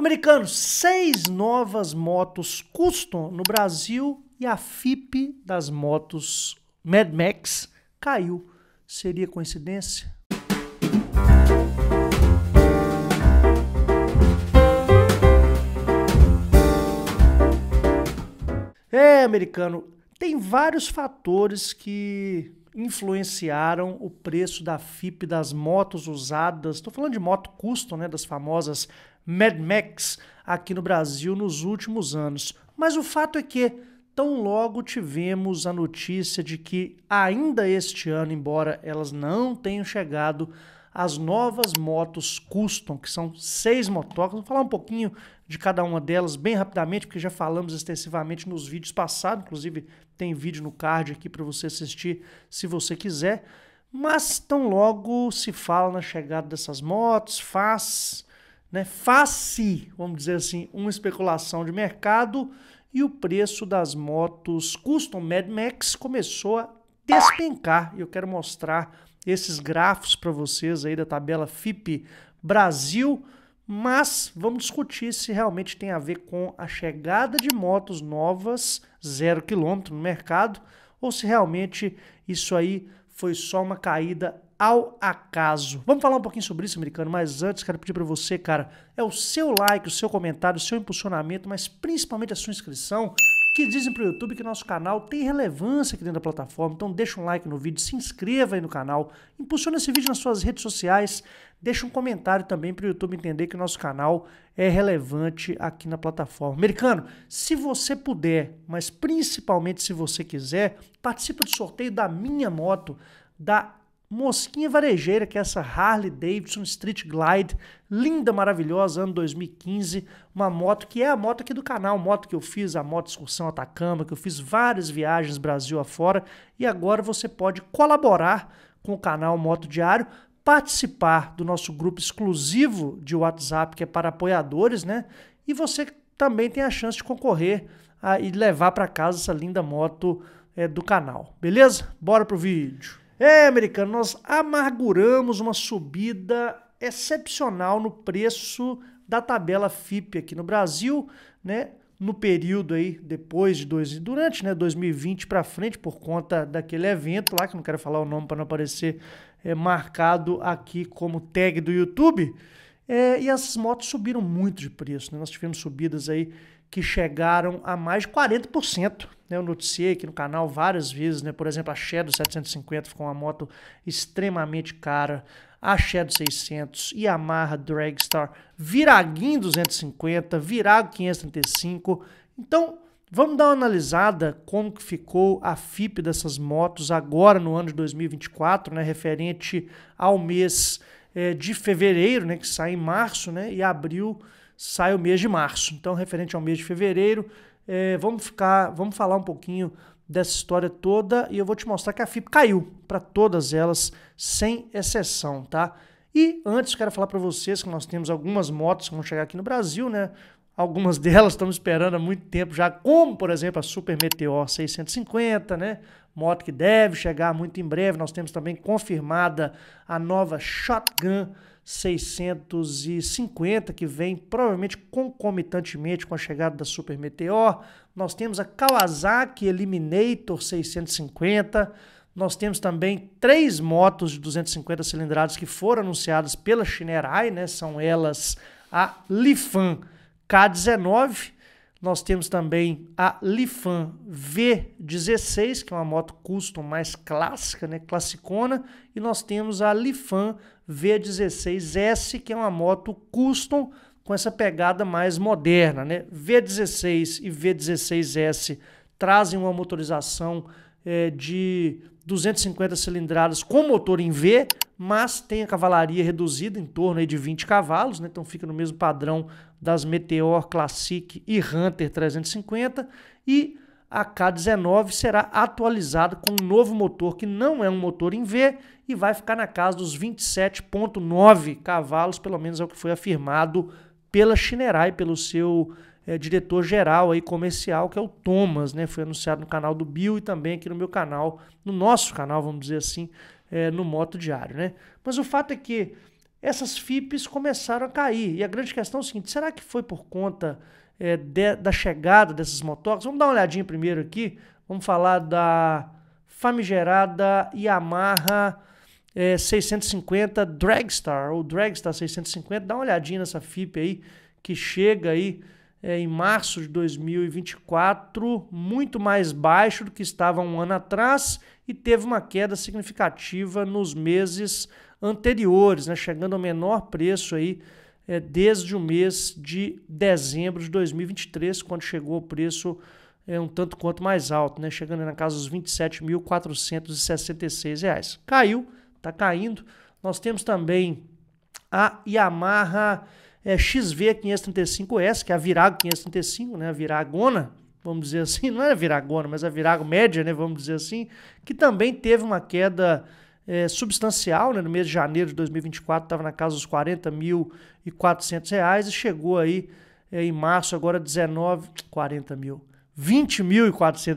Americano, seis novas motos custom no Brasil e a FIP das motos Mad Max caiu. Seria coincidência? É, americano, tem vários fatores que influenciaram o preço da FIP das motos usadas. Estou falando de moto custom, né, das famosas Mad Max aqui no Brasil nos últimos anos. Mas o fato é que, tão logo tivemos a notícia de que, ainda este ano, embora elas não tenham chegado, as novas motos custom, que são seis motocas. Vou falar um pouquinho de cada uma delas bem rapidamente, porque já falamos extensivamente nos vídeos passados, inclusive tem vídeo no card aqui para você assistir se você quiser. Mas tão logo se fala na chegada dessas motos, faz né, face, vamos dizer assim, uma especulação de mercado e o preço das motos Custom Mad Max começou a despencar. E eu quero mostrar esses gráficos para vocês aí da tabela FIP Brasil, mas vamos discutir se realmente tem a ver com a chegada de motos novas, zero quilômetro no mercado, ou se realmente isso aí foi só uma caída ao acaso. Vamos falar um pouquinho sobre isso, americano, mas antes quero pedir para você, cara, é o seu like, o seu comentário, o seu impulsionamento, mas principalmente a sua inscrição que dizem para o YouTube que nosso canal tem relevância aqui dentro da plataforma. Então deixa um like no vídeo, se inscreva aí no canal, impulsiona esse vídeo nas suas redes sociais, deixa um comentário também para o YouTube entender que o nosso canal é relevante aqui na plataforma. Americano, se você puder, mas principalmente se você quiser, participa do sorteio da minha moto da mosquinha varejeira, que é essa Harley Davidson Street Glide, linda, maravilhosa, ano 2015, uma moto que é a moto aqui do canal, moto que eu fiz, a moto excursão Atacama, que eu fiz várias viagens Brasil afora, e agora você pode colaborar com o canal Moto Diário, participar do nosso grupo exclusivo de WhatsApp, que é para apoiadores, né? E você também tem a chance de concorrer a, e levar para casa essa linda moto é, do canal, beleza? Bora pro vídeo! É, americano, nós amarguramos uma subida excepcional no preço da tabela FIP aqui no Brasil, né? No período aí depois de dois, durante, né, 2020 para frente por conta daquele evento lá que não quero falar o nome para não aparecer é, marcado aqui como tag do YouTube. É, e essas motos subiram muito de preço, né? Nós tivemos subidas aí que chegaram a mais de 40%. Né? Eu noticiei aqui no canal várias vezes, né? por exemplo, a Shadow 750 ficou uma moto extremamente cara, a Shadow 600, Yamaha Dragstar, Viraguin 250, Virago 535. Então, vamos dar uma analisada como que ficou a FIP dessas motos agora no ano de 2024, né? referente ao mês é, de fevereiro, né? que sai em março, né? e abril sai o mês de março. Então, referente ao mês de fevereiro, é, vamos ficar, vamos falar um pouquinho dessa história toda e eu vou te mostrar que a FIP caiu para todas elas, sem exceção, tá? E antes quero falar para vocês que nós temos algumas motos que vão chegar aqui no Brasil, né? Algumas delas estamos esperando há muito tempo já, como por exemplo a Super Meteor 650, né? moto que deve chegar muito em breve. Nós temos também confirmada a nova Shotgun 650 que vem provavelmente concomitantemente com a chegada da Super Meteor. Nós temos a Kawasaki Eliminator 650. Nós temos também três motos de 250 cilindradas que foram anunciadas pela Shinerai, né? São elas a Lifan K19, nós temos também a Lifan V16, que é uma moto custom mais clássica, né, classicona, e nós temos a Lifan V16S, que é uma moto custom com essa pegada mais moderna, né? V16 e V16S trazem uma motorização é, de 250 cilindradas com motor em V, mas tem a cavalaria reduzida em torno de 20 cavalos, né? então fica no mesmo padrão das Meteor Classic e Hunter 350 e a K19 será atualizada com um novo motor que não é um motor em V e vai ficar na casa dos 27.9 cavalos, pelo menos é o que foi afirmado pela Shinerai, pelo seu é, diretor-geral aí comercial, que é o Thomas, né? Foi anunciado no canal do Bill e também aqui no meu canal, no nosso canal, vamos dizer assim, é, no Moto Diário, né? Mas o fato é que essas FIPs começaram a cair. E a grande questão é o seguinte: será que foi por conta é, de, da chegada dessas motocas? Vamos dar uma olhadinha primeiro aqui. Vamos falar da famigerada Yamaha é, 650 Dragstar, ou Dragstar 650. Dá uma olhadinha nessa FIP aí, que chega aí é, em março de 2024 muito mais baixo do que estava um ano atrás e teve uma queda significativa nos meses anteriores, né, chegando ao menor preço aí é, desde o mês de dezembro de 2023, quando chegou o preço é, um tanto quanto mais alto, né, chegando na casa dos R$ 27.466. Caiu, está caindo. Nós temos também a Yamaha é, XV535S, que é a Virago 535, né, a Viragona, vamos dizer assim, não é a Viragona, mas a Virago média, né, vamos dizer assim, que também teve uma queda é, substancial, né, no mês de janeiro de 2024 estava na casa dos R$ 40.400 e chegou aí é, em março agora 19, 40 mil, 20 mil e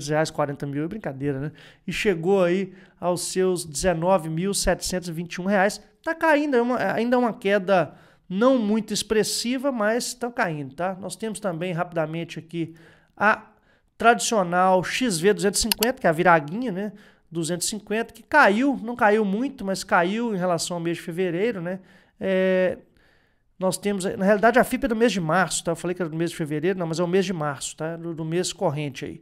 reais, 40 mil, é brincadeira, né? E chegou aí aos seus 19.721 reais, tá caindo, é uma, ainda é uma queda não muito expressiva, mas estão caindo, tá? Nós temos também rapidamente aqui a tradicional XV250, que é a viraguinha, né? 250, que caiu, não caiu muito, mas caiu em relação ao mês de fevereiro, né? É, nós temos, na realidade, a FIP é do mês de março, tá? Eu falei que era do mês de fevereiro, não, mas é o mês de março, tá? Do, do mês corrente aí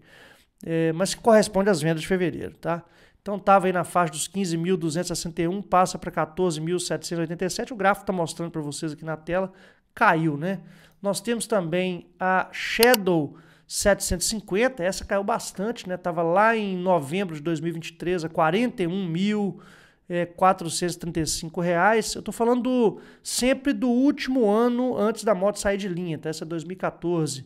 é, mas que corresponde às vendas de fevereiro, tá? Então estava aí na faixa dos 15.261, passa para 14.787. O gráfico está mostrando para vocês aqui na tela, caiu, né? Nós temos também a Shadow 750, essa caiu bastante, né? Tava lá em novembro de 2023 a R$ 41.435. É, reais. Eu estou falando sempre do último ano antes da moto sair de linha, tá? Essa é 2014.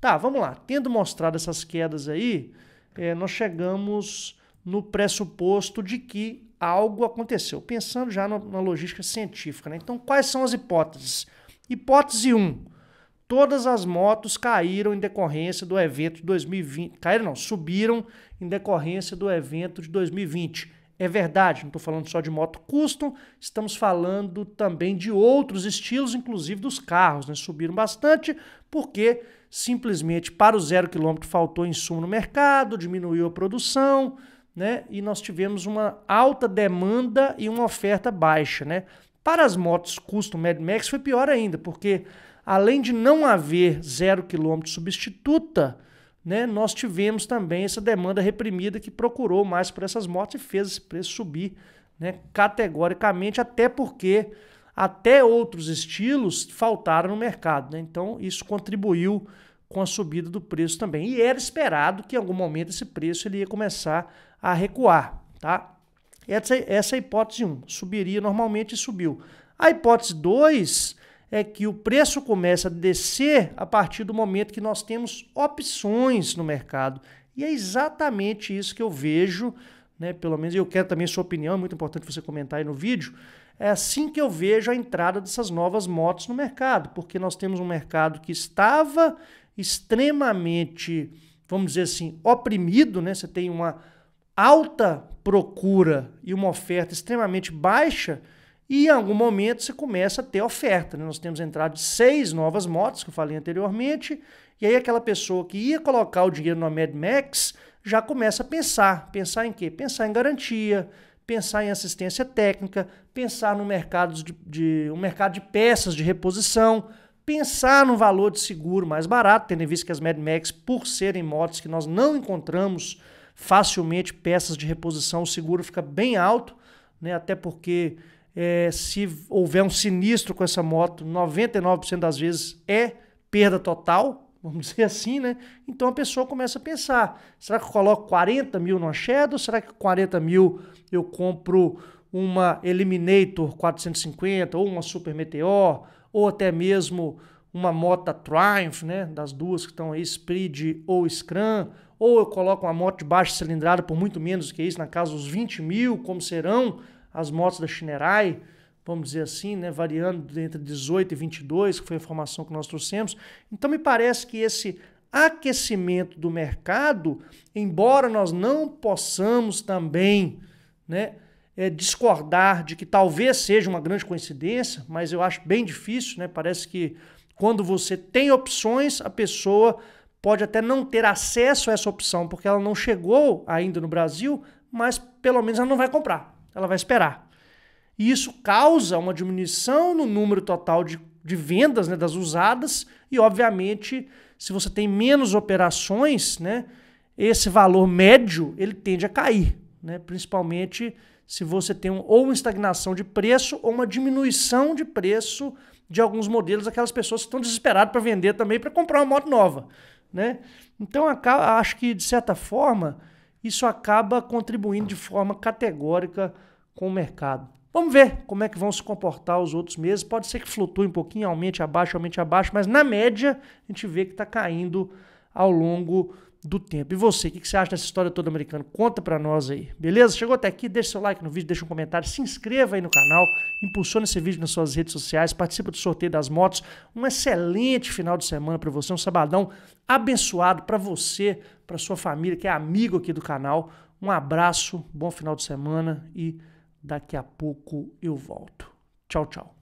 Tá, vamos lá. Tendo mostrado essas quedas aí, é, nós chegamos no pressuposto de que algo aconteceu, pensando já na, na logística científica. Né? Então, quais são as hipóteses? Hipótese 1. Todas as motos caíram em decorrência do evento de 2020. Caíram não, subiram em decorrência do evento de 2020. É verdade, não estou falando só de moto custom, estamos falando também de outros estilos, inclusive dos carros, né? Subiram bastante, porque simplesmente para o zero quilômetro faltou insumo no mercado, diminuiu a produção, né? E nós tivemos uma alta demanda e uma oferta baixa, né? Para as motos custom Mad Max foi pior ainda, porque além de não haver zero quilômetro substituta, né, nós tivemos também essa demanda reprimida que procurou mais por essas motos e fez esse preço subir né, categoricamente, até porque até outros estilos faltaram no mercado. Né? Então, isso contribuiu com a subida do preço também. E era esperado que em algum momento esse preço ele ia começar a recuar. Tá? Essa, essa é a hipótese 1. Subiria normalmente e subiu. A hipótese 2 é que o preço começa a descer a partir do momento que nós temos opções no mercado. E é exatamente isso que eu vejo, né? Pelo menos eu quero também sua opinião, é muito importante você comentar aí no vídeo é assim que eu vejo a entrada dessas novas motos no mercado, porque nós temos um mercado que estava extremamente, vamos dizer assim, oprimido, né? Você tem uma alta procura e uma oferta extremamente baixa, e em algum momento você começa a ter oferta. Né? Nós temos entrado de seis novas motos, que eu falei anteriormente, e aí aquela pessoa que ia colocar o dinheiro no Mad Max já começa a pensar. Pensar em quê? Pensar em garantia, pensar em assistência técnica, pensar no mercado de, de, um mercado de peças de reposição, pensar no valor de seguro mais barato, tendo em vista que as Mad Max, por serem motos que nós não encontramos facilmente peças de reposição, o seguro fica bem alto, né? até porque é, se houver um sinistro com essa moto, 99% das vezes é perda total, vamos dizer assim, né? Então a pessoa começa a pensar, será que eu coloco 40 mil no Shadow? Será que 40 mil eu compro uma Eliminator 450 ou uma Super Meteor ou até mesmo uma Mota Triumph, né, das duas que estão aí, Speed ou Scram, ou eu coloco uma moto de baixa cilindrada por muito menos do que isso, na casa dos 20 mil, como serão as motos da Shinerai, vamos dizer assim, né, variando entre 18 e 22, que foi a informação que nós trouxemos. Então me parece que esse aquecimento do mercado, embora nós não possamos também né, é, discordar de que talvez seja uma grande coincidência, mas eu acho bem difícil, né? Parece que quando você tem opções, a pessoa pode até não ter acesso a essa opção, porque ela não chegou ainda no Brasil, mas pelo menos ela não vai comprar, ela vai esperar. E isso causa uma diminuição no número total de, de vendas né, das usadas, e obviamente, se você tem menos operações, né, esse valor médio ele tende a cair né? principalmente se você tem um, ou uma estagnação de preço ou uma diminuição de preço de alguns modelos, aquelas pessoas que estão desesperadas para vender também, para comprar uma moto nova. Né? Então, acho que, de certa forma, isso acaba contribuindo de forma categórica com o mercado. Vamos ver como é que vão se comportar os outros meses. Pode ser que flutue um pouquinho, aumente abaixo, aumente abaixo, mas na média a gente vê que está caindo ao longo do tempo. E você, o que, você acha dessa história toda americana? Conta para nós aí, beleza? Chegou até aqui, deixa seu like no vídeo, deixa um comentário, se inscreva aí no canal, impulsiona esse vídeo nas suas redes sociais, participa do sorteio das motos. Um excelente final de semana para você, um sabadão abençoado para você, para sua família, que é amigo aqui do canal. Um abraço, bom final de semana e daqui a pouco eu volto. Tchau, tchau.